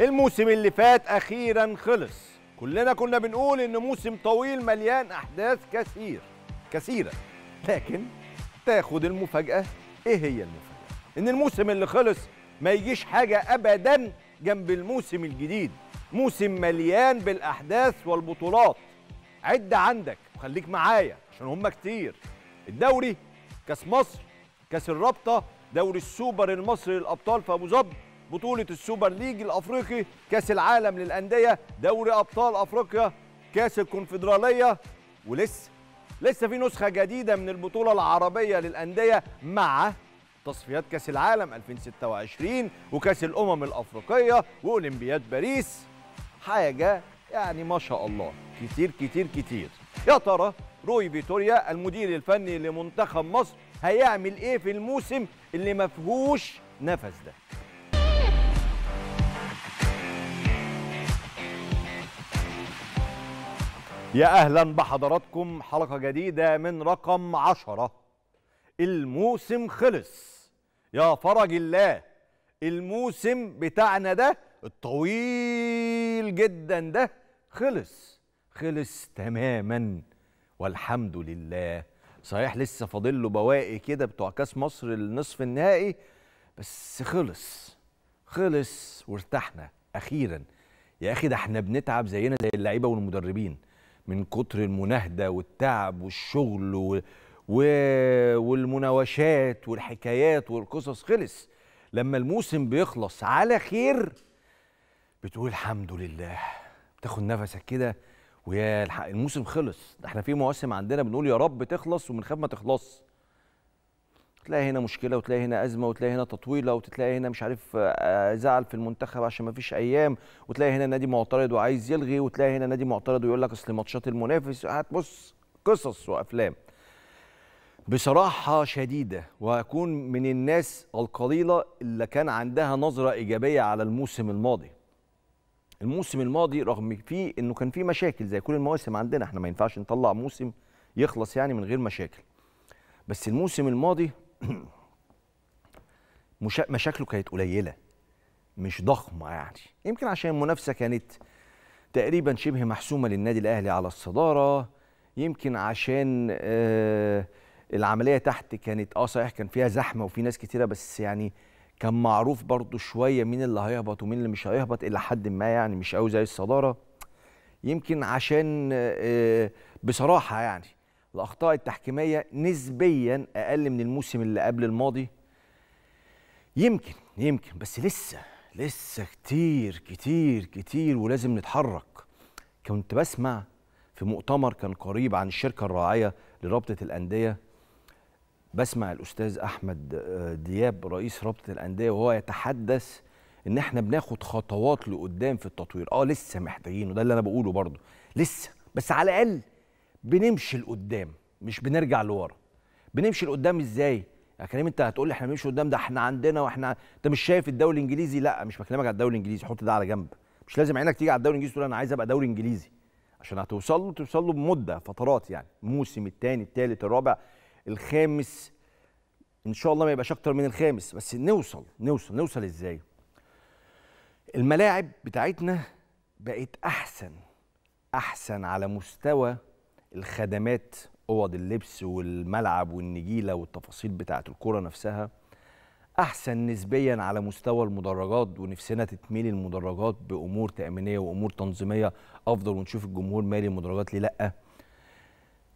الموسم اللي فات اخيرا خلص كلنا كنا بنقول ان موسم طويل مليان احداث كثير كثيره لكن تاخد المفاجاه ايه هي المفاجاه ان الموسم اللي خلص ما يجيش حاجه ابدا جنب الموسم الجديد موسم مليان بالاحداث والبطولات عد عندك وخليك معايا عشان هم كتير الدوري كاس مصر كاس الرابطه دوري السوبر المصري للابطال في ابو ظبي بطولة السوبر ليج الأفريقي كأس العالم للأندية دوري أبطال أفريقيا كأس الكونفدرالية ولسه لسه في نسخة جديدة من البطولة العربية للأندية مع تصفيات كأس العالم 2026 وكأس الأمم الأفريقية وأولمبياد باريس حاجة يعني ما شاء الله كتير كتير كتير يا ترى روي فيتوريا المدير الفني لمنتخب مصر هيعمل ايه في الموسم اللي ما فيهوش نفس ده يا أهلا بحضراتكم حلقة جديدة من رقم عشرة الموسم خلص يا فرج الله الموسم بتاعنا ده الطويل جدا ده خلص خلص تماما والحمد لله صحيح لسه فاضل له بواقي كده بتوع كاس مصر النصف النهائي بس خلص خلص وارتحنا اخيرا يا اخي ده احنا بنتعب زينا زي اللعيبه والمدربين من كتر المناهده والتعب والشغل و... و... والمناوشات والحكايات والقصص خلص لما الموسم بيخلص على خير بتقول الحمد لله بتاخد نفسك كده ويا الموسم خلص احنا في مواسم عندنا بنقول يا رب تخلص خاف ما تخلصش تلاقي هنا مشكله وتلاقي هنا ازمه وتلاقي هنا تطويله وتلاقي هنا مش عارف آه، زعل في المنتخب عشان ما فيش ايام وتلاقي هنا نادي معترض وعايز يلغي وتلاقي هنا نادي معترض ويقول لك اصل ماتشات المنافس هتبص قصص وافلام بصراحه شديده وهكون من الناس القليله اللي كان عندها نظره ايجابيه على الموسم الماضي الموسم الماضي رغم فيه انه كان فيه مشاكل زي كل المواسم عندنا احنا ما ينفعش نطلع موسم يخلص يعني من غير مشاكل بس الموسم الماضي مشاكله كانت قليله مش ضخمه يعني يمكن عشان المنافسه كانت تقريبا شبه محسومه للنادي الاهلي على الصداره يمكن عشان آه العمليه تحت كانت اه صحيح كان فيها زحمه وفي ناس كتيره بس يعني كان معروف برضو شويه مين اللي هيهبط ومين اللي مش هيهبط الى حد ما يعني مش قوي زي الصداره يمكن عشان آه بصراحه يعني الاخطاء التحكيميه نسبيا اقل من الموسم اللي قبل الماضي يمكن يمكن بس لسه لسه كتير كتير كتير ولازم نتحرك كنت بسمع في مؤتمر كان قريب عن الشركه الراعيه لرابطه الانديه بسمع الاستاذ احمد آه، دياب رئيس رابطه الانديه وهو يتحدث ان احنا بناخد خطوات لقدام في التطوير اه لسه محتاجينه ده اللي انا بقوله برضه لسه بس على الاقل بنمشي لقدام مش بنرجع لورا بنمشي لقدام ازاي يا كريم انت هتقول لي احنا بنمشي قدام ده احنا عندنا واحنا انت مش شايف الدوري الانجليزي لا مش بكلمك على الدوري الانجليزي حط ده على جنب مش لازم عينك تيجي على الدوري الانجليزي تقول انا عايز ابقى دوري انجليزي عشان هتوصل له توصل له بمده فترات يعني الموسم الثاني الثالث الرابع الخامس ان شاء الله ما يبقاش اكتر من الخامس بس نوصل نوصل نوصل ازاي الملاعب بتاعتنا بقت احسن احسن على مستوى الخدمات اوض اللبس والملعب والنجيله والتفاصيل بتاعه الكوره نفسها احسن نسبيا على مستوى المدرجات ونفسنا تتميل المدرجات بامور تامينيه وامور تنظيميه افضل ونشوف الجمهور مالي المدرجات ليه لا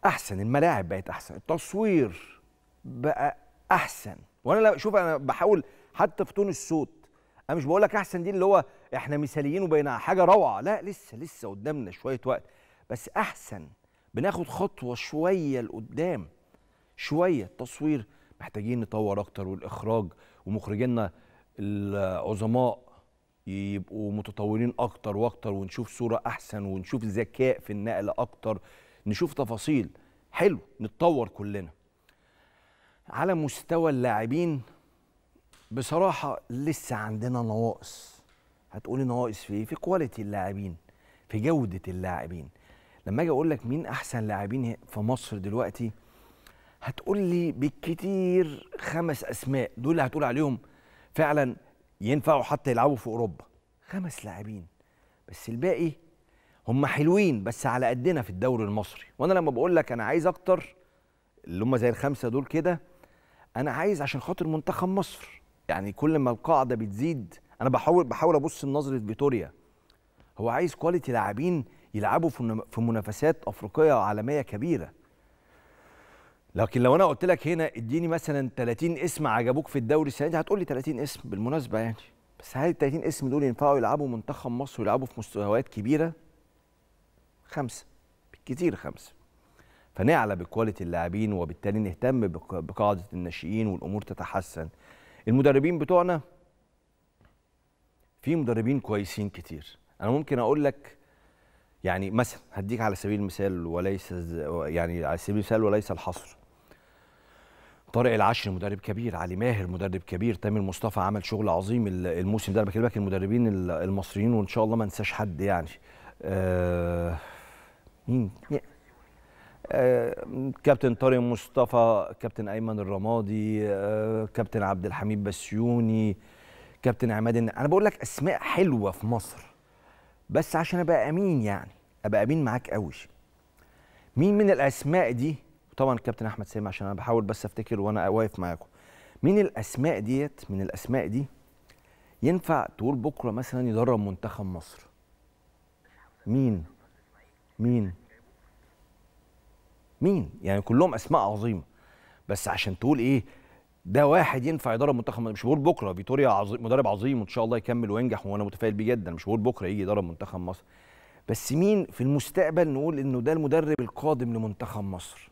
احسن الملاعب بقت احسن التصوير بقى احسن وانا شوف انا بحاول حتى في تون الصوت انا مش بقول لك احسن دي اللي هو احنا مثاليين وبقينا حاجه روعه لا لسه لسه قدامنا شويه وقت بس احسن بناخد خطوه شويه لقدام شويه التصوير محتاجين نطور اكتر والاخراج ومخرجينا العظماء يبقوا متطورين اكتر واكتر ونشوف صوره احسن ونشوف ذكاء في النقل اكتر نشوف تفاصيل حلو نتطور كلنا على مستوى اللاعبين بصراحه لسه عندنا نواقص هتقولي نواقص في ايه في كواليتي اللاعبين في جوده اللاعبين لما اجي اقول لك مين احسن لاعبين في مصر دلوقتي هتقول لي بالكتير خمس اسماء دول اللي هتقول عليهم فعلا ينفعوا حتى يلعبوا في اوروبا خمس لاعبين بس الباقي هم حلوين بس على قدنا في الدوري المصري وانا لما بقول لك انا عايز اكتر اللي هم زي الخمسه دول كده انا عايز عشان خاطر منتخب مصر يعني كل ما القاعده بتزيد انا بحاول بحاول ابص لنظره فيتوريا هو عايز كواليتي لاعبين يلعبوا في منافسات افريقيه وعالميه كبيره لكن لو انا قلت لك هنا اديني مثلا 30 اسم عجبوك في الدوري السنه دي هتقول لي 30 اسم بالمناسبه يعني بس هل ال 30 اسم دول ينفعوا يلعبوا منتخب مصر ويلعبوا في مستويات كبيره؟ خمسه بالكثير خمسه فنعلى بكواليتي اللاعبين وبالتالي نهتم بقاعده الناشئين والامور تتحسن المدربين بتوعنا في مدربين كويسين كتير انا ممكن اقول لك يعني مثلا هديك على سبيل المثال وليس يعني على سبيل المثال وليس الحصر طارق العشر مدرب كبير علي ماهر مدرب كبير تامر مصطفى عمل شغل عظيم الموسم ده انا بكلمك المدربين المصريين وان شاء الله ما انساش حد يعني آه، مين آه كابتن طارق مصطفى كابتن ايمن الرمادي آه، كابتن عبد الحميد بسيوني كابتن عماد انا بقول لك اسماء حلوه في مصر بس عشان ابقى امين يعني ابقى امين معاك قوي مين من الاسماء دي طبعا كابتن احمد سامي عشان انا بحاول بس افتكر وانا واقف معاكم مين الاسماء ديت من الاسماء دي ينفع تقول بكره مثلا يدرب منتخب مصر مين مين مين يعني كلهم اسماء عظيمه بس عشان تقول ايه ده واحد ينفع يدرب منتخب مش بقول بكره فيتوريا عظيم مدرب عظيم وان شاء الله يكمل وينجح وانا متفائل بيه جدا مش بقول بكره يجي يدرب منتخب مصر بس مين في المستقبل نقول انه ده المدرب القادم لمنتخب مصر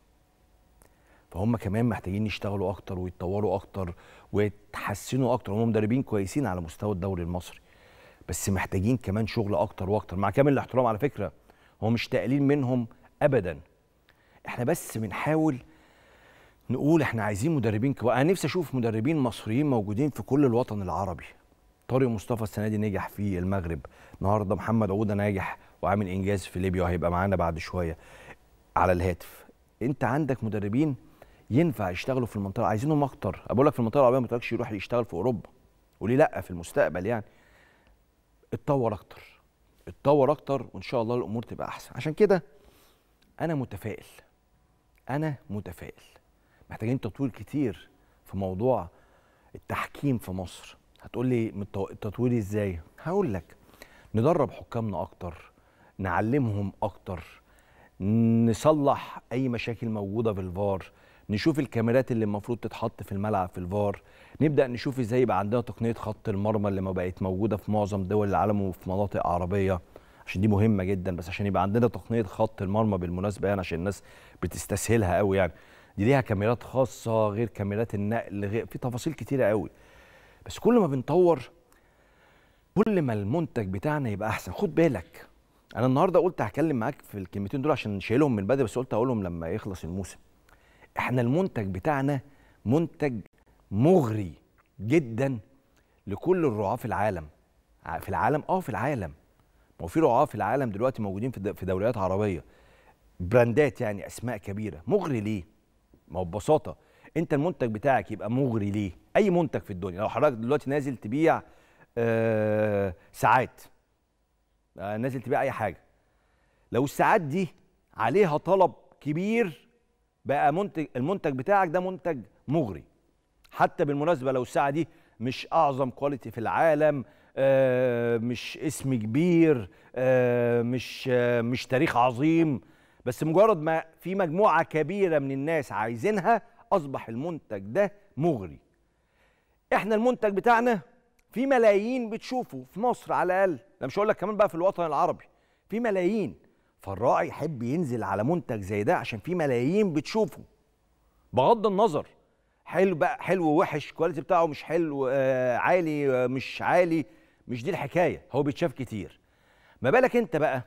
فهم كمان محتاجين يشتغلوا اكتر ويتطوروا اكتر ويتحسنوا اكتر هم مدربين كويسين على مستوى الدوري المصري بس محتاجين كمان شغل اكتر واكتر مع كامل الاحترام على فكره هو مش تقليل منهم ابدا احنا بس بنحاول نقول احنا عايزين مدربين كبار انا نفسي اشوف مدربين مصريين موجودين في كل الوطن العربي طارق مصطفى السنه دي نجح في المغرب النهارده محمد عوده ناجح وعامل انجاز في ليبيا وهيبقى معانا بعد شويه على الهاتف انت عندك مدربين ينفع يشتغلوا في المنطقه عايزينهم اكتر بقول لك في المنطقه العربيه ما تقولكش يروح يشتغل في اوروبا وليه لا في المستقبل يعني اتطور اكتر اتطور اكتر وان شاء الله الامور تبقى احسن عشان كده انا متفائل انا متفائل محتاجين تطوير كتير في موضوع التحكيم في مصر هتقول لي التطوير ازاي هقول لك ندرب حكامنا اكتر نعلمهم اكتر نصلح اي مشاكل موجوده في الفار نشوف الكاميرات اللي المفروض تتحط في الملعب في الفار نبدا نشوف ازاي يبقى عندنا تقنيه خط المرمى اللي ما بقت موجوده في معظم دول العالم وفي مناطق عربيه عشان دي مهمه جدا بس عشان يبقى عندنا تقنيه خط المرمى بالمناسبه يعني عشان الناس بتستسهلها قوي يعني دي ليها كاميرات خاصه غير كاميرات النقل غير في تفاصيل كتيره قوي بس كل ما بنطور كل ما المنتج بتاعنا يبقى احسن خد بالك انا النهارده قلت هكلم معاك في الكلمتين دول عشان شايلهم من بدري بس قلت هقولهم لما يخلص الموسم احنا المنتج بتاعنا منتج مغري جدا لكل الرعاه في العالم في العالم اه في العالم ما هو في رعاه في العالم دلوقتي موجودين في دوريات عربيه براندات يعني اسماء كبيره مغري ليه ما هو ببساطه انت المنتج بتاعك يبقى مغري ليه اي منتج في الدنيا لو حضرتك دلوقتي نازل تبيع آه ساعات آه نازل تبيع اي حاجه لو الساعات دي عليها طلب كبير بقى منتج المنتج بتاعك ده منتج مغري حتى بالمناسبه لو الساعه دي مش اعظم كواليتي في العالم آه مش اسم كبير آه مش آه مش تاريخ عظيم بس مجرد ما في مجموعه كبيره من الناس عايزينها اصبح المنتج ده مغري احنا المنتج بتاعنا في ملايين بتشوفه في مصر على الاقل انا مش هقول لك كمان بقى في الوطن العربي في ملايين فالراعي يحب ينزل على منتج زي ده عشان في ملايين بتشوفه بغض النظر حلو بقى حلو وحش الكواليتي بتاعه مش حلو آه عالي آه مش عالي مش دي الحكايه هو بيتشاف كتير ما بالك انت بقى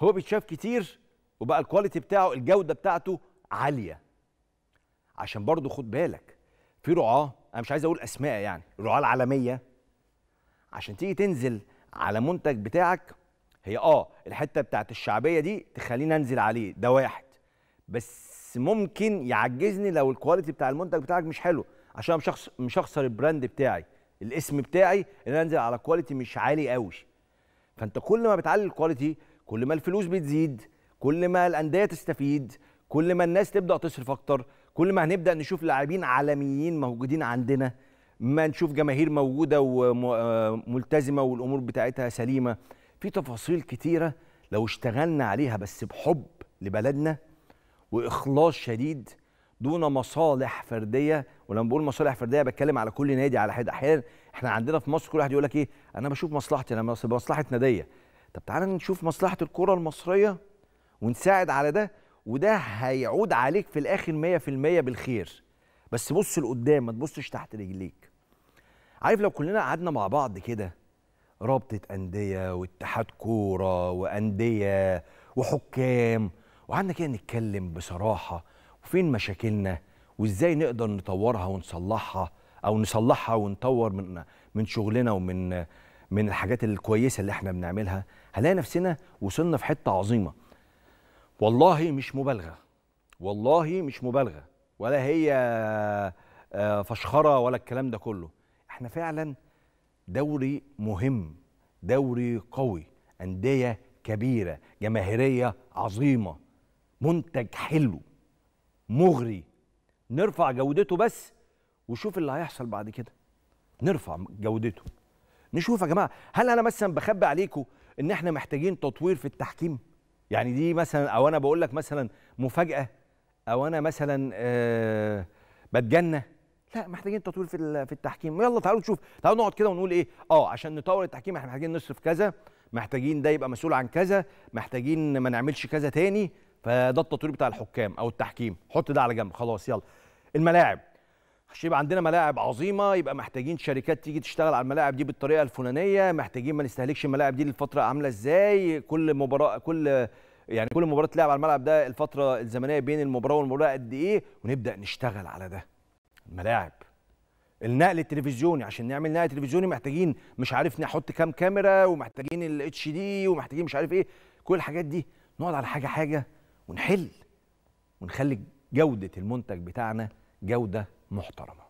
هو بيتشاف كتير وبقى الكواليتي بتاعه الجوده بتاعته عاليه عشان برضه خد بالك في رعاه انا مش عايز اقول اسماء يعني الرعاه العالميه عشان تيجي تنزل على منتج بتاعك هي اه الحته بتاعت الشعبيه دي تخليني انزل عليه ده واحد بس ممكن يعجزني لو الكواليتي بتاع المنتج بتاعك مش حلو عشان مش هخسر مش هخسر البراند بتاعي الاسم بتاعي ان انا انزل على كواليتي مش عالي قوي فانت كل ما بتعلي الكواليتي كل ما الفلوس بتزيد كل ما الانديه تستفيد كل ما الناس تبدا تصرف اكتر كل ما هنبدا نشوف لاعبين عالميين موجودين عندنا ما نشوف جماهير موجوده وملتزمه آه، والامور بتاعتها سليمه في تفاصيل كتيره لو اشتغلنا عليها بس بحب لبلدنا واخلاص شديد دون مصالح فرديه ولما بقول مصالح فرديه بتكلم على كل نادي على حد احيانا احنا عندنا في مصر كل واحد يقول لك ايه انا بشوف مصلحتي انا مصلحه ناديه طب تعالى نشوف مصلحه الكره المصريه ونساعد على ده وده هيعود عليك في الاخر 100% بالخير بس بص لقدام ما تبصش تحت رجليك عارف لو كلنا قعدنا مع بعض كده رابطه انديه واتحاد كوره وانديه وحكام وقعدنا كده نتكلم بصراحه وفين مشاكلنا وازاي نقدر نطورها ونصلحها او نصلحها ونطور من من شغلنا ومن من الحاجات الكويسه اللي احنا بنعملها هنلاقي نفسنا وصلنا في حته عظيمه والله مش مبالغه والله مش مبالغه ولا هي آه، فشخره ولا الكلام ده كله احنا فعلا دوري مهم دوري قوي انديه كبيره جماهيريه عظيمه منتج حلو مغري نرفع جودته بس وشوف اللي هيحصل بعد كده نرفع جودته نشوف يا جماعه هل انا مثلا بخبي عليكم ان احنا محتاجين تطوير في التحكيم يعني دي مثلا او انا بقول لك مثلا مفاجاه او انا مثلا أه بتجنى لا محتاجين تطوير في في التحكيم يلا تعالوا نشوف تعالوا نقعد كده ونقول ايه اه عشان نطور التحكيم احنا محتاجين نصرف كذا محتاجين ده يبقى مسؤول عن كذا محتاجين ما نعملش كذا تاني فده التطوير بتاع الحكام او التحكيم حط ده على جنب خلاص يلا الملاعب عشان يبقى عندنا ملاعب عظيمه يبقى محتاجين شركات تيجي تشتغل على الملاعب دي بالطريقه الفلانيه محتاجين ما نستهلكش الملاعب دي للفتره عامله ازاي كل مباراه كل يعني كل مباراه تلعب على الملعب ده الفتره الزمنيه بين المباراه والمباراه قد ايه ونبدا نشتغل على ده الملاعب النقل التلفزيوني عشان نعمل نقل تلفزيوني محتاجين مش عارف نحط كام كاميرا ومحتاجين الاتش دي ومحتاجين مش عارف ايه كل الحاجات دي نقعد على حاجه حاجه ونحل ونخلي جوده المنتج بتاعنا جوده محترمه